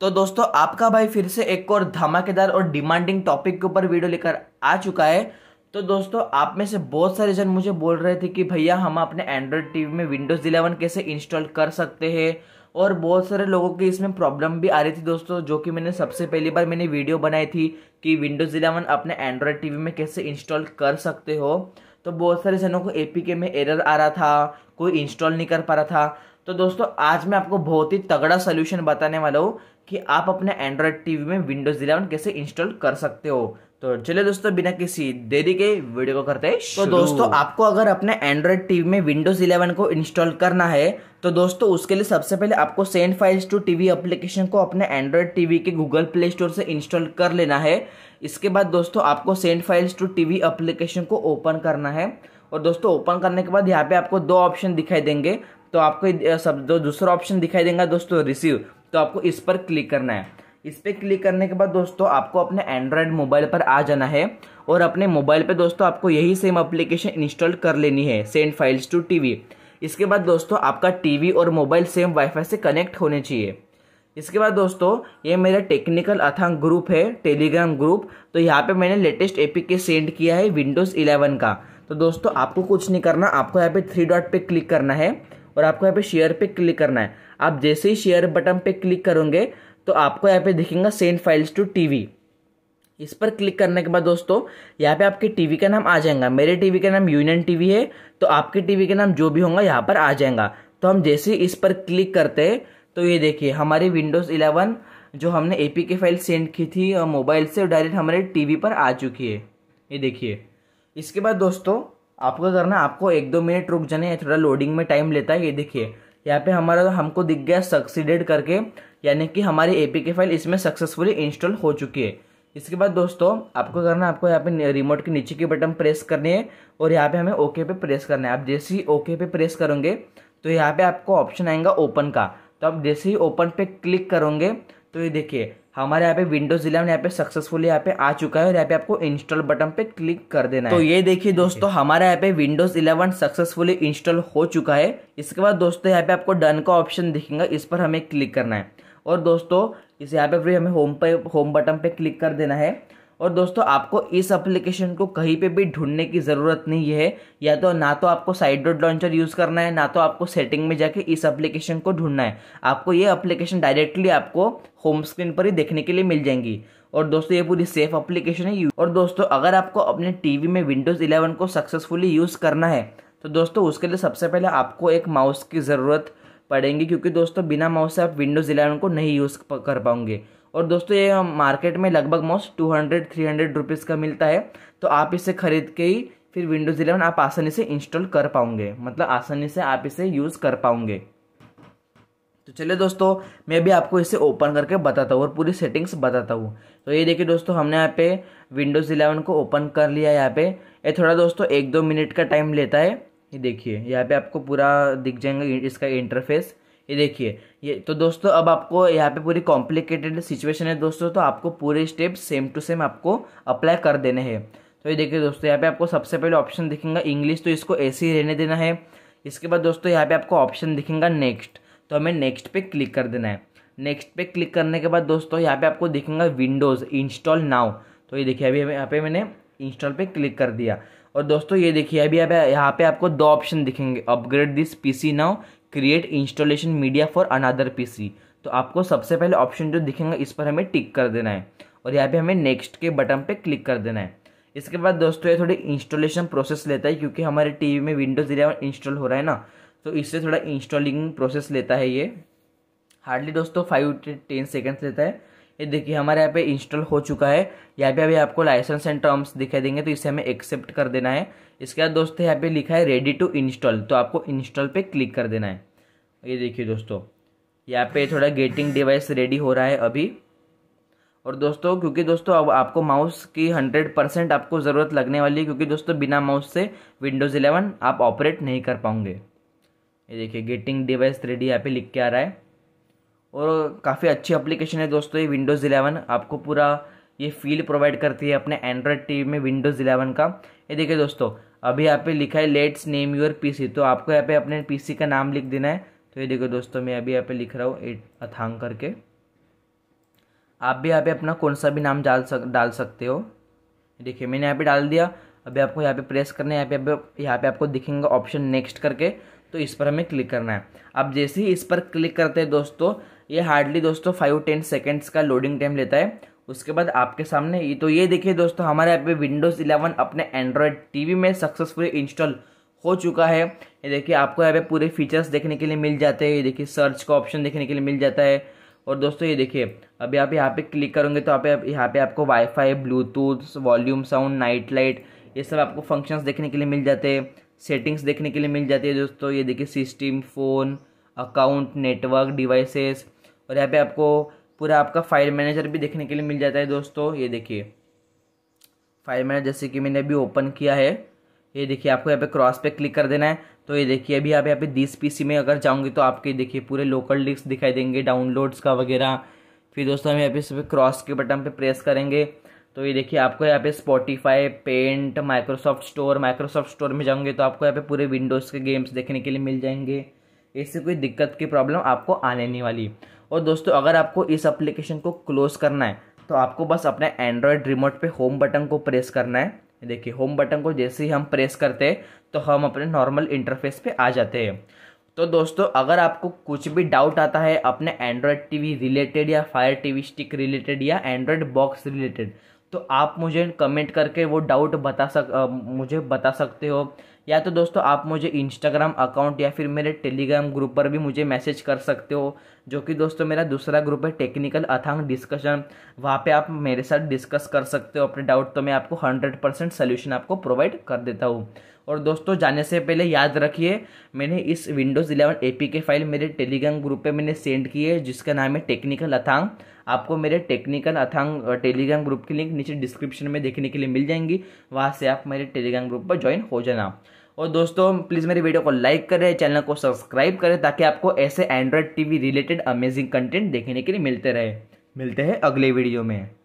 तो दोस्तों आपका भाई फिर से एक और धमाकेदार और डिमांडिंग टॉपिक के ऊपर वीडियो लेकर आ चुका है तो दोस्तों आप में से बहुत सारे जन मुझे बोल रहे थे कि भैया हम अपने एंड्रॉयड टीवी में विंडोज़ 11 कैसे इंस्टॉल कर सकते हैं और बहुत सारे लोगों की इसमें प्रॉब्लम भी आ रही थी दोस्तों जो कि मैंने सबसे पहली बार मैंने वीडियो बनाई थी कि विंडोज़ इलेवन अपने एंड्रॉयड टीवी में कैसे इंस्टॉल कर सकते हो तो बहुत सारे जनों को ए में एरर आ रहा था कोई इंस्टॉल नहीं कर पा रहा था तो दोस्तों आज मैं आपको बहुत ही तगड़ा सोल्यूशन बताने वाला हूँ कि आप अपने एंड्रॉयड टीवी में विंडोज 11 कैसे इंस्टॉल कर सकते हो तो चलिए दोस्तों बिना किसी देरी के वीडियो को करते हैं तो दोस्तों आपको अगर अपने एंड्रॉयड टीवी में विंडोज 11 को इंस्टॉल करना है तो दोस्तों उसके लिए सबसे पहले आपको send files to TV application को अपने एंड्रॉयड टीवी के गूगल प्ले स्टोर से इंस्टॉल कर लेना है इसके बाद दोस्तों आपको send files to TV application को ओपन करना है और दोस्तों ओपन करने के बाद यहाँ पे आपको दो ऑप्शन दिखाई देंगे तो आपको सब जो दूसरा ऑप्शन दिखाई देगा दोस्तों रिसीव तो आपको इस पर क्लिक करना है इस पर क्लिक करने के बाद दोस्तों आपको अपने एंड्रॉयड मोबाइल पर आ जाना है और अपने मोबाइल पे दोस्तों आपको यही सेम एप्लीकेशन इंस्टॉल कर लेनी है सेंड फाइल्स टू टीवी इसके बाद दोस्तों आपका टीवी और मोबाइल सेम वाईफाई से कनेक्ट होने चाहिए इसके बाद दोस्तों ये मेरा टेक्निकल अथांग ग्रुप है टेलीग्राम ग्रुप तो यहाँ पे मैंने लेटेस्ट के सेंड किया है विंडोज़ 11 का तो दोस्तों आपको कुछ नहीं करना आपको यहाँ पे थ्री डॉट पे क्लिक करना है और आपको यहाँ पे शेयर पे क्लिक करना है आप जैसे ही शेयर बटन पे क्लिक करोगे तो आपको यहाँ पे दिखेगा सेंड फाइल्स टू टीवी इस पर क्लिक करने के बाद दोस्तों यहाँ पे आपके टीवी का नाम आ जाएगा मेरे टीवी का नाम यूनियन टीवी है तो आपके टीवी का नाम जो भी होगा यहाँ पर आ जाएगा तो हम जैसे ही इस पर क्लिक करते हैं तो ये देखिए हमारी विंडोज़ इलेवन जो हमने A P K file send की थी मोबाइल से डायरेक्ट हमारे टीवी पर आ चुकी है ये देखिए इसके बाद दोस्तों आपको करना है आपको एक दो मिनट रुक जाने थोड़ा लोडिंग में टाइम लेता है ये देखिए यहाँ पे हमारा तो हमको दिख गया सक्सीडेड करके यानी कि हमारी एपीके फाइल इसमें सक्सेसफुली इंस्टॉल हो चुकी है इसके बाद दोस्तों आपको करना है आपको यहाँ पे रिमोट के नीचे की बटन प्रेस करनी है और यहाँ पे हमें ओके पे प्रेस करना है आप जैसे ही ओके पे प्रेस करोगे तो यहाँ पे आपको ऑप्शन आएगा ओपन का तो आप जैसे ही ओपन पे क्लिक करोगे तो ये देखिए हमारे यहाँ पे विंडोज इलेवन यहाँ पे सक्सेसफुली यहाँ पे आ चुका है और यहाँ पे आपको इंस्टॉल बटन पे क्लिक कर देना तो है तो ये देखिए दोस्तों हमारे यहाँ पे विंडोज इलेवन सक्सेसफुली इंस्टॉल हो चुका है इसके बाद दोस्तों यहाँ पे आपको डन का ऑप्शन दिखेगा इस पर हमें क्लिक करना है और दोस्तों इस यहाँ पे फिर हमें होम पे होम बटन पे क्लिक कर देना है और दोस्तों आपको इस एप्लीकेशन को कहीं पे भी ढूंढने की ज़रूरत नहीं है या तो ना तो आपको साइड रोड लॉन्चर यूज़ करना है ना तो आपको सेटिंग में जाके इस एप्लीकेशन को ढूंढना है आपको ये एप्लीकेशन डायरेक्टली आपको होम स्क्रीन पर ही देखने के लिए मिल जाएंगी और दोस्तों ये पूरी सेफ एप्लीकेशन है और दोस्तों अगर आपको अपने टीवी में विंडोज़ 11 को सक्सेसफुली यूज़ करना है तो दोस्तों उसके लिए सबसे पहले आपको एक माउस की ज़रूरत पड़ेंगी क्योंकि दोस्तों बिना माउस से आप विंडोज़ 11 को नहीं यूज़ कर पाओगे और दोस्तों ये हम मार्केट में लगभग most two hundred three hundred rupees का मिलता है तो आप इसे ख़रीद के ही फिर विंडोज़ इलेवन आप आसानी से इंस्टॉल कर पाओगे मतलब आसानी से आप इसे यूज़ कर पाओगे तो चलिए दोस्तों मैं भी आपको इसे ओपन करके बताता हूँ और पूरी सेटिंग्स बताता हूँ तो ये देखिए दोस्तों हमने यहाँ पे विंडोज़ 11 को ओपन कर लिया यहाँ पे ये थोड़ा दोस्तों एक दो मिनट का टाइम लेता है ये देखिए यहाँ पे आपको पूरा दिख जाएगा इसका इंटरफेस ये देखिए ये तो दोस्तों अब आपको यहाँ पे पूरी कॉम्प्लिकेटेड सिचुएशन है दोस्तों तो आपको पूरे स्टेप सेम टू सेम आपको अप्लाई कर देने हैं तो ये देखिए दोस्तों यहाँ पे आपको सबसे पहले ऑप्शन दिखेगा इंग्लिश तो इसको ऐसे ही रहने देना है इसके बाद दोस्तों यहाँ पे आपको ऑप्शन दिखेगा नेक्स्ट तो हमें नेक्स्ट पे क्लिक कर देना है नेक्स्ट पे क्लिक करने के बाद दोस्तों यहाँ पे आपको दिखेगा विंडोज़ इंस्टॉल नाउ तो ये देखिए अभी यहाँ पे मैंने इंस्टॉल पे क्लिक कर दिया और दोस्तों ये देखिए अभी यहाँ पे आपको दो ऑप्शन दिखेंगे upgrade this PC now create installation media for another PC तो आपको सबसे पहले ऑप्शन जो दिखेंगे इस पर हमें टिक कर देना है और यहाँ पे हमें नेक्स्ट के बटन पे क्लिक कर देना है इसके बाद दोस्तों ये थोड़ी इंस्टॉलेशन प्रोसेस लेता है क्योंकि हमारे टीवी में विंडोज़ इलेवन इंस्टॉल हो रहा है ना तो इससे थोड़ा इंस्टॉलिंग प्रोसेस लेता है ये हार्डली दोस्तों फाइव टेन सेकेंड्स लेता है ये देखिए हमारे यहाँ पे इंस्टॉल हो चुका है यहाँ पे अभी आपको लाइसेंस एंड टर्म्स दिखाई देंगे तो इसे हमें एक्सेप्ट कर देना है इसके बाद दोस्तों यहाँ पे लिखा है रेडी टू इंस्टॉल तो आपको इंस्टॉल पे क्लिक कर देना है ये देखिए दोस्तों यहाँ पे थोड़ा गेटिंग डिवाइस रेडी हो रहा है अभी और दोस्तों क्योंकि दोस्तों अब आपको माउस की हंड्रेड परसेंट आपको ज़रूरत लगने वाली है क्योंकि दोस्तों बिना माउस से विंडोज़ इलेवन आप ऑपरेट नहीं कर पाओगे ये देखिए गेटिंग डिवाइस रेडी यहाँ पे लिख के आ रहा है और काफ़ी अच्छी एप्लीकेशन है दोस्तों ये विंडोज़ इलेवन आपको पूरा ये फील प्रोवाइड करती है अपने एंड्रॉयड टी में विंडोज़ इलेवन का ये देखिए दोस्तों अभी यहाँ पे लिखा है लेट्स नेम योर पीसी तो आपको यहाँ पे अपने पीसी का नाम लिख देना है तो ये देखो दोस्तों मैं अभी यहाँ पे लिख रहा हूँ एट अथांग करके आप भी यहाँ पे अपना कौन सा भी नाम डाल सक डाल सकते हो देखिए मैंने यहाँ पे डाल दिया अभी आपको यहाँ पे प्रेस करना है यहाँ पे यहाँ पे आपको दिखेंगे ऑप्शन नेक्स्ट करके तो इस पर हमें क्लिक करना है अब जैसे ही इस पर क्लिक करते हैं दोस्तों ये हार्डली दोस्तों फाइव टेन सेकेंड्स का लोडिंग टाइम लेता है उसके बाद आपके सामने ये तो ये देखिए दोस्तों हमारे यहाँ पे विंडोज़ इलेवन अपने एंड्रॉयड टीवी में सक्सेसफुली इंस्टॉल हो चुका है ये देखिए आपको यहाँ पे पूरे फीचर्स देखने के लिए मिल जाते हैं ये देखिए सर्च का ऑप्शन देखने के लिए मिल जाता है और दोस्तों ये देखिए अभी आप यहाँ पे क्लिक करोगे तो आप यहाँ पे आपको WiFi Bluetooth volume sound night light ये सब आपको फंक्शंस देखने के लिए मिल जाते हैं सेटिंग्स देखने के लिए मिल जाती है दोस्तों ये देखिए system phone account network devices और यहाँ पे आपको पूरा आपका फाइल मैनेजर भी देखने के लिए मिल जाता है दोस्तों ये देखिए फाइल मैनेजर जैसे कि मैंने अभी ओपन किया है ये देखिए आपको यहाँ पे क्रॉस पे क्लिक कर देना है तो ये देखिए अभी आप यहाँ पे दिस पीसी में अगर जाऊँगी तो आपके देखिए पूरे लोकल डिस्क दिखाई देंगे डाउनलोड्स का वगैरह फिर दोस्तों हम यहाँ पे इस पर क्रॉस के बटन पर प्रेस करेंगे तो ये देखिए आपको यहाँ पे Spotify, Paint Microsoft Store Microsoft Store में जाओगे तो आपको यहाँ पे पूरे विंडोज़ के गेम्स देखने के लिए मिल जाएंगे इससे कोई दिक्कत की प्रॉब्लम आपको आने नहीं वाली और दोस्तों अगर आपको इस एप्लीकेशन को क्लोज़ करना है तो आपको बस अपने एंड्रॉयड रिमोट पे होम बटन को प्रेस करना है देखिए होम बटन को जैसे ही हम प्रेस करते हैं तो हम अपने नॉर्मल इंटरफेस पे आ जाते हैं तो दोस्तों अगर आपको कुछ भी डाउट आता है अपने एंड्रॉयड टीवी रिलेटेड या फायर टीवी स्टिक रिलेटेड या एंड्रॉयड बॉक्स रिलेटेड तो आप मुझे कमेंट करके वो डाउट बता सक आ, मुझे बता सकते हो या तो दोस्तों आप मुझे इंस्टाग्राम अकाउंट या फिर मेरे टेलीग्राम ग्रुप पर भी मुझे मैसेज कर सकते हो जो कि दोस्तों मेरा दूसरा ग्रुप है टेक्निकल अथांग डिस्कशन वहाँ पे आप मेरे साथ डिस्कस कर सकते हो अपने डाउट तो मैं आपको हंड्रेड परसेंट सोल्यूशन आपको प्रोवाइड कर देता हूँ और दोस्तों जाने से पहले याद रखिए मैंने इस विंडोज़ इलेवन ए फाइल मेरे टेलीग्राम ग्रुप पर मैंने सेंड की है जिसका नाम है टेक्निकल अथांग आपको मेरे टेक्निकल अथांग टेलीग्राम ग्रुप की लिंक नीचे डिस्क्रिप्शन में देखने के लिए मिल जाएंगी वहाँ से आप मेरे टेलीग्राम ग्रुप पर ज्वाइन हो जाना और दोस्तों प्लीज़ मेरे वीडियो को लाइक करें चैनल को सब्सक्राइब करें ताकि आपको ऐसे Android T related amazing content देखने के लिए मिलते रहे मिलते हैं अगले वीडियो में